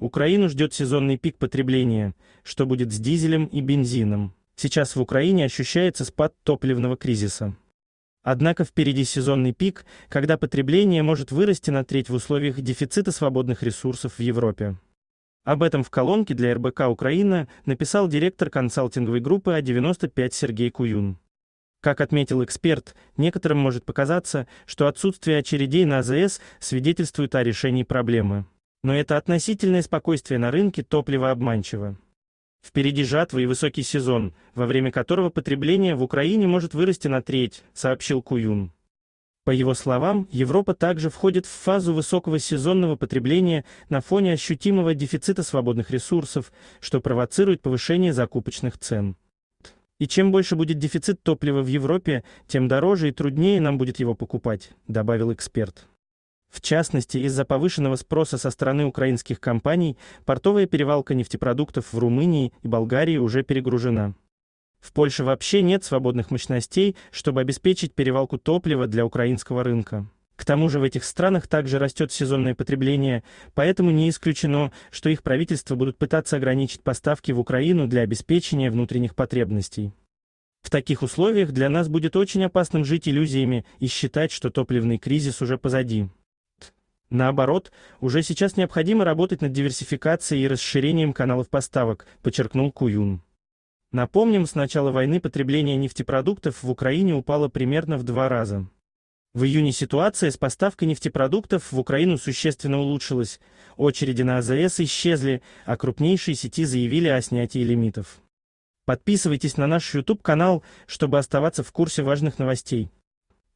Украину ждет сезонный пик потребления. Что будет с дизелем и бензином? Сейчас в Украине ощущается спад топливного кризиса. Однако впереди сезонный пик, когда потребление может вырасти на треть в условиях дефицита свободных ресурсов в Европе. Об этом в колонке для РБК «Украина» написал директор консалтинговой группы А95 Сергей Куюн. Как отметил эксперт, некоторым может показаться, что отсутствие очередей на АЗС свидетельствует о решении проблемы. Но это относительное спокойствие на рынке топлива обманчиво. Впереди жатва и высокий сезон, во время которого потребление в Украине может вырасти на треть, сообщил Куюн. По его словам, Европа также входит в фазу высокого сезонного потребления на фоне ощутимого дефицита свободных ресурсов, что провоцирует повышение закупочных цен. И чем больше будет дефицит топлива в Европе, тем дороже и труднее нам будет его покупать, добавил эксперт. В частности, из-за повышенного спроса со стороны украинских компаний портовая перевалка нефтепродуктов в Румынии и Болгарии уже перегружена. В Польше вообще нет свободных мощностей, чтобы обеспечить перевалку топлива для украинского рынка. К тому же в этих странах также растет сезонное потребление, поэтому не исключено, что их правительства будут пытаться ограничить поставки в Украину для обеспечения внутренних потребностей. В таких условиях для нас будет очень опасным жить иллюзиями и считать, что топливный кризис уже позади. Наоборот, уже сейчас необходимо работать над диверсификацией и расширением каналов поставок, подчеркнул Куюн. Напомним, с начала войны потребление нефтепродуктов в Украине упало примерно в два раза. В июне ситуация с поставкой нефтепродуктов в Украину существенно улучшилась, очереди на АЗС исчезли, а крупнейшие сети заявили о снятии лимитов. Подписывайтесь на наш YouTube-канал, чтобы оставаться в курсе важных новостей.